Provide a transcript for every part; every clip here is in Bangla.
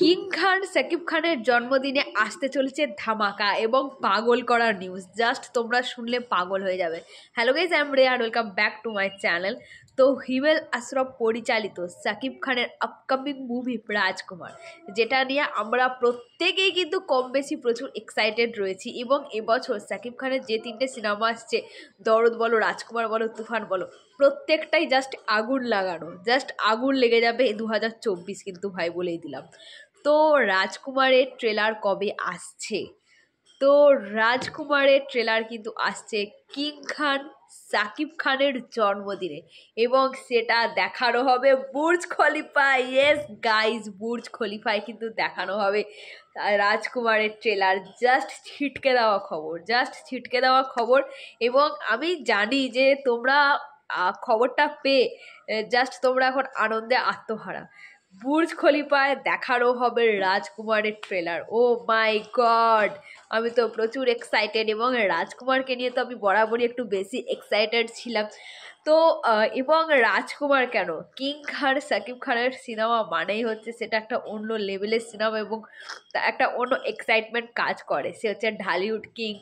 কিং খান সাকিব খানের জন্মদিনে আসতে চলেছে ধামাকা এবং পাগল করার নিউজ জাস্ট তোমরা শুনলে পাগল হয়ে যাবে হ্যালো গাইজ আই এম রে আর welcome back to my channel তো হিমেল আশরফ পরিচালিত সাকিব খানের আপকামিং মুভি রাজকুমার যেটা নিয়ে আমরা প্রত্যেকেই কিন্তু কম বেশি প্রচুর এক্সাইটেড রয়েছি এবং এবছর সাকিব খানের যে তিনটে সিনেমা আসছে দরদ বলো রাজকুমার বলো তুফান বলো প্রত্যেকটাই জাস্ট আগুন লাগানো জাস্ট আগুন লেগে যাবে দু হাজার চব্বিশ কিন্তু ভাই বলেই দিলাম তো রাজকুমারের ট্রেলার কবে আসছে তো রাজকুমারের ট্রেলার কিন্তু আসছে কিং খান সাকিব খানের জন্মদিনে এবং সেটা দেখানো হবে Burj Khalifa yes guys Burj খলিফায় কিন্তু দেখানো হবে রাজকুমারের ট্রেলার জাস্ট ছিটকে দেওয়া খবর জাস্ট ছিটকে দেওয়া খবর এবং আমি জানি যে তোমরা খবরটা পেয়ে জাস্ট তোমরা এখন আনন্দে আত্মহারা বুর্জ খলিফায় দেখারও হবে রাজকুমারের ট্রেলার ও মাই গড আমি তো প্রচুর এক্সাইটেড এবং রাজকুমারকে নিয়ে তো আমি বরাবরই একটু বেশি এক্সাইটেড ছিলাম তো এবং রাজকুমার কেন কিং খান সাকিব খানের সিনেমা মানেই হচ্ছে সেটা একটা অন্য লেভেলের সিনেমা এবং একটা অন্য এক্সাইটমেন্ট কাজ করে সে হচ্ছে ঢালিউড কিং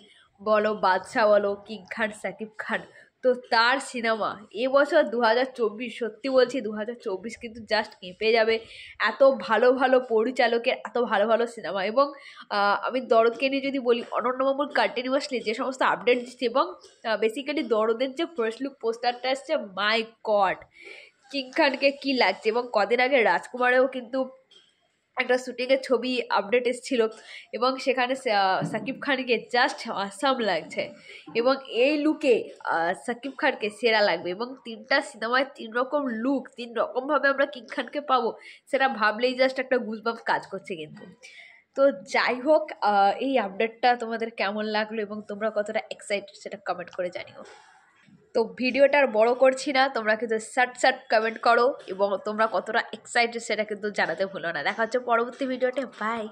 বলো বাদশাহ বলো কিং খান সাকিব খান তো তার সিনেমা এবছর দু হাজার চব্বিশ সত্যি বলছি দু হাজার চব্বিশ কিন্তু জাস্ট কেঁপে যাবে এত ভালো ভালো পরিচালকের এত ভালো ভালো সিনেমা এবং আমি দরদকে নিয়ে যদি বলি অনন্য মামুর কন্টিনিউয়াসলি যে সমস্ত আপডেট দিচ্ছে এবং বেসিক্যালি দরদের যে ফার্স্ট লুক পোস্টারটা আসছে মাই গড কিং খানকে কী লাগছে এবং কদিন আগে রাজকুমারেও কিন্তু একটা শ্যুটিংয়ের ছবি আপডেট এসেছিল এবং সেখানে সাকিব খানকে জাস্ট আসাম লাগছে এবং এই লুকে সাকিব খানকে সেরা লাগবে এবং তিনটা সিনেমায় তিন রকম লুক তিন রকমভাবে আমরা কিং খানকে পাবো সেটা ভাবলেই জাস্ট একটা গুজবাম কাজ করছে কিন্তু তো যাই হোক এই আপডেটটা তোমাদের কেমন লাগলো এবং তোমরা কতটা এক্সাইটেড সেটা কমেন্ট করে জানিও তো ভিডিওটা আর বড়ো করছি না তোমরা কিন্তু স্যাট স্যাট কমেন্ট করো এবং তোমরা কতটা এক্সাইটেড সেটা কিন্তু জানাতে ভুলো না দেখা হচ্ছে পরবর্তী ভিডিওটা বাই